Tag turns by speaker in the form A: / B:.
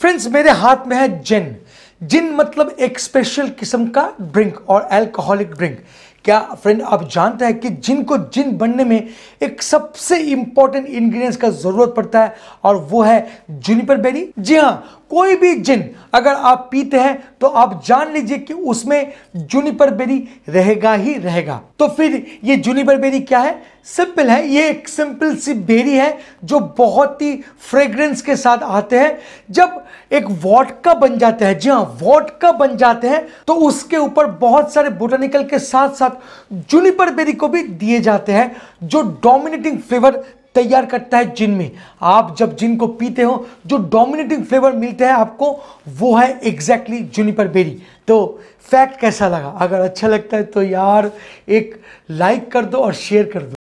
A: friends मेरे हाथ में है जिन जिन मतलब एक स्पेशल किस्म का ड्रिंक और अल्कोहलिक ड्रिंक क्या फ्रेंड आप जानते हैं कि जिनको जिन बनने में एक सबसे इंपॉर्टेंट इंग्रेडिएंट्स का ज़रूरत पड़ता है और वो है जूनिपर बेरी जी हाँ कोई भी जिन अगर आप पीते हैं तो आप जान लीजिए कि उसमें जूनिपर बेरी रहेगा ही रहेगा तो फिर ये जूनिपर बेरी क्या है सिंपल है ये एक सिंपल सी बेरी है जो बहुत ही फ्रेग्रेंस के साथ आते हैं जब एक वॉटका बन जाते हैं जी हाँ वॉटका बन जाते हैं तो उसके ऊपर बहुत सारे बोटानिकल के साथ साथ जूनिपर बेरी को भी दिए जाते हैं जो डोमिनेटिंग फ्लेवर तैयार करता है जिन में आप जब जिन को पीते हो जो डोमिनेटिंग फ्लेवर मिलता है आपको वो है एग्जैक्टली exactly बेरी तो फैक्ट कैसा लगा अगर अच्छा लगता है तो यार एक लाइक कर दो और शेयर कर दो